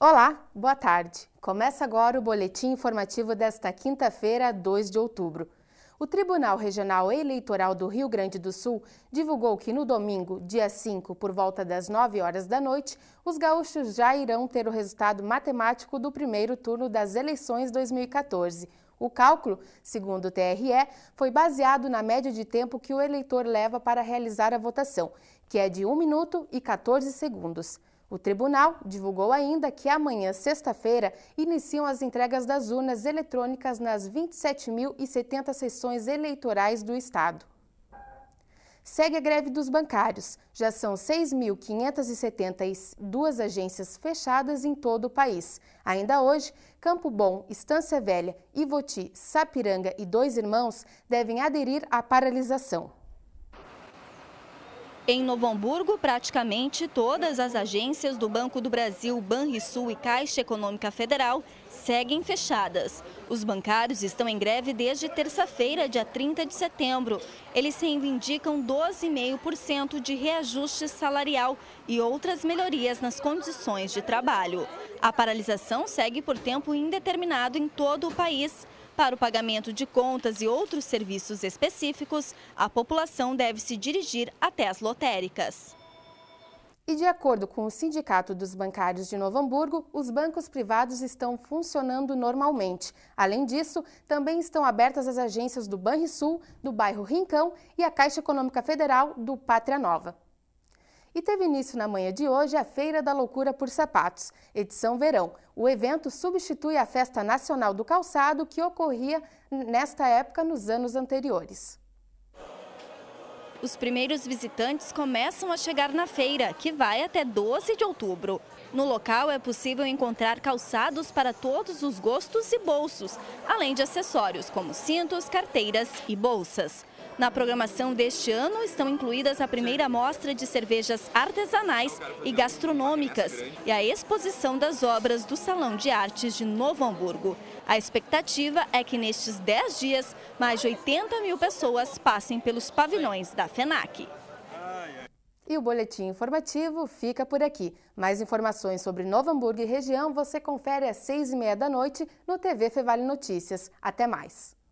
Olá, boa tarde. Começa agora o boletim informativo desta quinta-feira, 2 de outubro. O Tribunal Regional Eleitoral do Rio Grande do Sul divulgou que no domingo, dia 5, por volta das 9 horas da noite, os gaúchos já irão ter o resultado matemático do primeiro turno das eleições 2014. O cálculo, segundo o TRE, foi baseado na média de tempo que o eleitor leva para realizar a votação, que é de 1 minuto e 14 segundos. O tribunal divulgou ainda que amanhã, sexta-feira, iniciam as entregas das urnas eletrônicas nas 27.070 sessões eleitorais do Estado. Segue a greve dos bancários. Já são 6.572 agências fechadas em todo o país. Ainda hoje, Campo Bom, Estância Velha, Ivoti, Sapiranga e Dois Irmãos devem aderir à paralisação. Em Novo Hamburgo, praticamente todas as agências do Banco do Brasil, Banrisul e Caixa Econômica Federal seguem fechadas. Os bancários estão em greve desde terça-feira, dia 30 de setembro. Eles reivindicam 12,5% de reajuste salarial e outras melhorias nas condições de trabalho. A paralisação segue por tempo indeterminado em todo o país. Para o pagamento de contas e outros serviços específicos, a população deve se dirigir até as lotéricas. E de acordo com o Sindicato dos Bancários de Novo Hamburgo, os bancos privados estão funcionando normalmente. Além disso, também estão abertas as agências do Banrisul, do bairro Rincão e a Caixa Econômica Federal do Pátria Nova. E teve início na manhã de hoje a Feira da Loucura por Sapatos, edição verão. O evento substitui a Festa Nacional do Calçado que ocorria nesta época nos anos anteriores. Os primeiros visitantes começam a chegar na feira, que vai até 12 de outubro. No local é possível encontrar calçados para todos os gostos e bolsos, além de acessórios como cintos, carteiras e bolsas. Na programação deste ano estão incluídas a primeira mostra de cervejas artesanais e gastronômicas e a exposição das obras do Salão de Artes de Novo Hamburgo. A expectativa é que nestes 10 dias, mais de 80 mil pessoas passem pelos pavilhões da FENAC. E o boletim informativo fica por aqui. Mais informações sobre Novo Hamburgo e região você confere às seis e meia da noite no TV Fevale Notícias. Até mais!